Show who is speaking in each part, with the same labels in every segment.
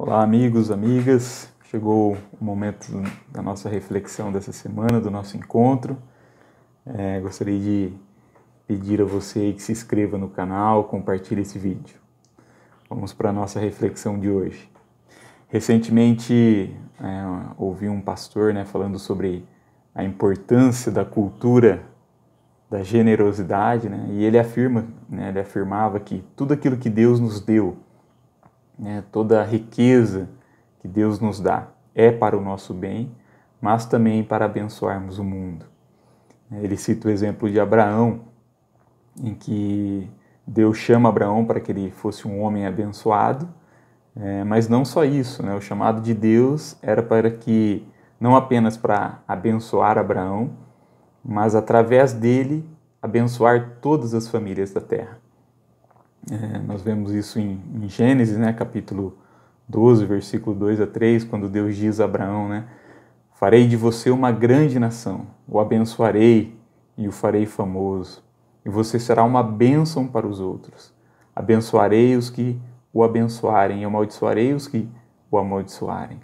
Speaker 1: Olá, amigos, amigas. Chegou o momento da nossa reflexão dessa semana, do nosso encontro. É, gostaria de pedir a você que se inscreva no canal, compartilhe esse vídeo. Vamos para a nossa reflexão de hoje. Recentemente é, ouvi um pastor né, falando sobre a importância da cultura da generosidade, né? E ele afirma, né, ele afirmava que tudo aquilo que Deus nos deu né, toda a riqueza que Deus nos dá é para o nosso bem, mas também para abençoarmos o mundo. Ele cita o exemplo de Abraão, em que Deus chama Abraão para que ele fosse um homem abençoado, é, mas não só isso, né? o chamado de Deus era para que, não apenas para abençoar Abraão, mas através dele abençoar todas as famílias da terra. É, nós vemos isso em, em, Gênesis, né, capítulo 12, versículo 2 a 3, quando Deus diz a Abraão, né, farei de você uma grande nação, o abençoarei e o farei famoso, e você será uma bênção para os outros. Abençoarei os que o abençoarem e amaldiçoarei os que o amaldiçoarem.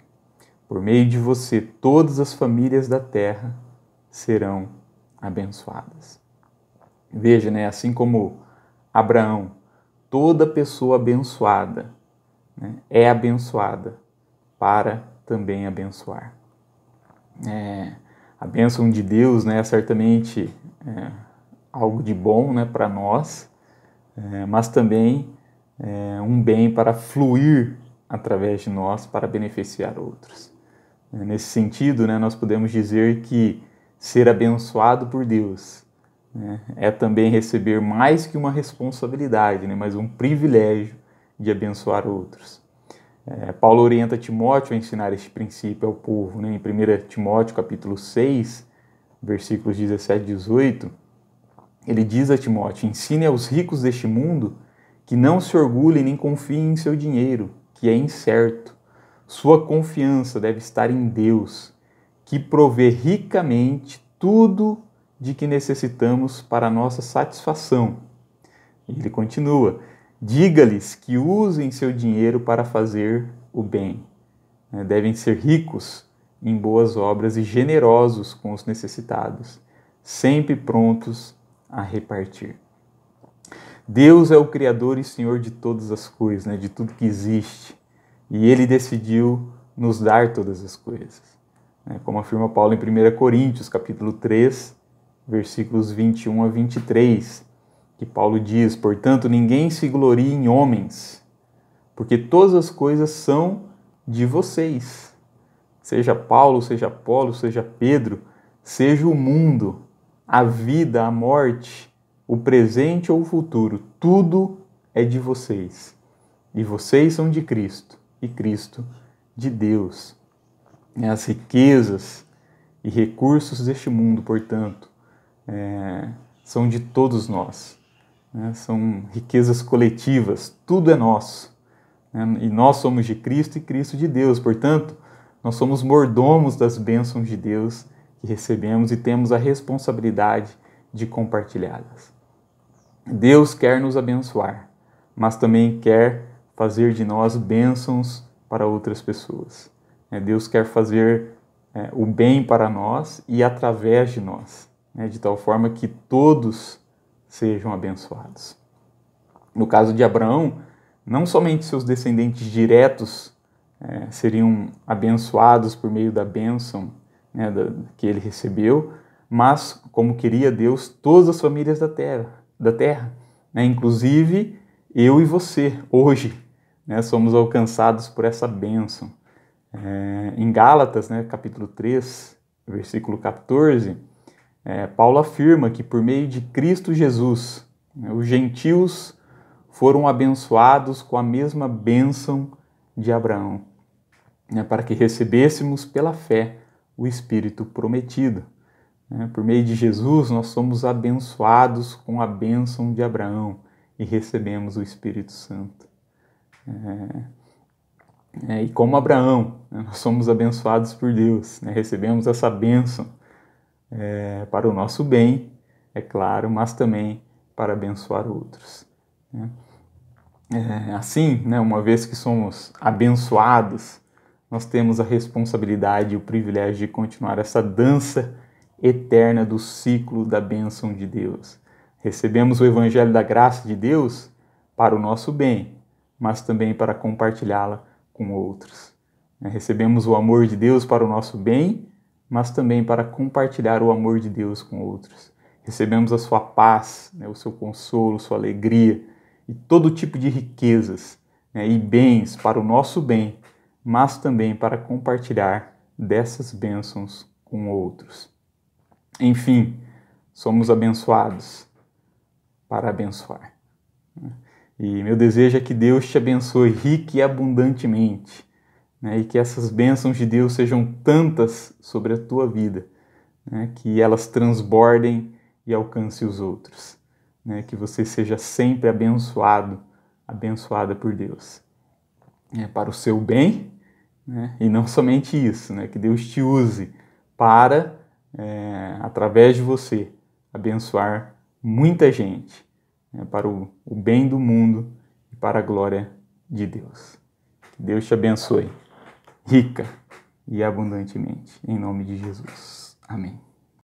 Speaker 1: Por meio de você, todas as famílias da terra serão abençoadas. Veja, né, assim como Abraão toda pessoa abençoada né, é abençoada para também abençoar. É, a bênção de Deus né, é certamente é, algo de bom né, para nós, é, mas também é, um bem para fluir através de nós para beneficiar outros. É, nesse sentido, né, nós podemos dizer que ser abençoado por Deus né, é também receber mais que uma responsabilidade, né, mas um privilégio de abençoar outros. É, Paulo orienta Timóteo a ensinar este princípio ao povo. Né? Em 1 Timóteo capítulo 6, versículos 17 e 18, ele diz a Timóteo, ensine aos ricos deste mundo que não se orgulhem nem confiem em seu dinheiro, que é incerto. Sua confiança deve estar em Deus, que provê ricamente tudo de que necessitamos para nossa satisfação. ele continua: diga-lhes que usem seu dinheiro para fazer o bem. Né? Devem ser ricos em boas obras e generosos com os necessitados, sempre prontos a repartir. Deus é o Criador e Senhor de todas as coisas, né? de tudo que existe. E Ele decidiu nos dar todas as coisas. Né? Como afirma Paulo em 1 Coríntios, capítulo 3, versículos 21 a 23, que Paulo diz: Portanto, ninguém se glorie em homens, porque todas as coisas são de vocês. Seja Paulo, seja Apolo, seja Pedro, seja o mundo, a vida, a morte, o presente ou o futuro, tudo é de vocês. E vocês são de Cristo, e Cristo de Deus. É as riquezas e recursos deste mundo, portanto, é, são de todos nós, né? são riquezas coletivas, tudo é nosso. Né? E nós somos de Cristo e Cristo de Deus, portanto, nós somos mordomos das bênçãos de Deus que recebemos e temos a responsabilidade de compartilhá-las. Deus quer nos abençoar, mas também quer fazer de nós bênçãos para outras pessoas. É, Deus quer fazer é, o bem para nós e através de nós né, de tal forma que todos sejam abençoados. No caso de Abraão, não somente seus descendentes diretos é, seriam abençoados por meio da bênção né, da, que ele recebeu, mas, como queria Deus, todas as famílias da terra, da terra né, inclusive eu e você, hoje, né, somos alcançados por essa bênção. É, em Gálatas, né, capítulo 3, versículo 14, é, Paulo afirma que por meio de Cristo Jesus, né, os gentios foram abençoados com a mesma bênção de Abraão, né, para que recebêssemos pela fé o Espírito prometido. Né, por meio de Jesus, nós somos abençoados com a bênção de Abraão e recebemos o Espírito Santo. É, é, e como Abraão, né, nós somos abençoados por Deus, né, recebemos essa bênção é, para o nosso bem, é claro, mas também para abençoar outros. Né? É, assim, né, uma vez que somos abençoados, nós temos a responsabilidade e o privilégio de continuar essa dança eterna do ciclo da bênção de Deus. Recebemos o Evangelho da graça de Deus para o nosso bem, mas também para compartilhá-la com outros. Né? Recebemos o amor de Deus para o nosso bem, mas também para compartilhar o amor de Deus com outros. Recebemos a sua paz, né, o seu consolo, sua alegria e todo tipo de riquezas né, e bens para o nosso bem, mas também para compartilhar dessas bênçãos com outros. Enfim, somos abençoados para abençoar. Né. E meu desejo é que Deus te abençoe rica e abundantemente né, e que essas bênçãos de Deus sejam tantas sobre a tua vida, né, que elas transbordem e alcancem os outros, né, que você seja sempre abençoado, abençoada por Deus, é para o seu bem, né, e não somente isso, né, que Deus te use para, é, através de você, abençoar muita gente, para o, o bem do mundo e para a glória de Deus. Deus te abençoe rica e abundantemente. Em nome de Jesus. Amém.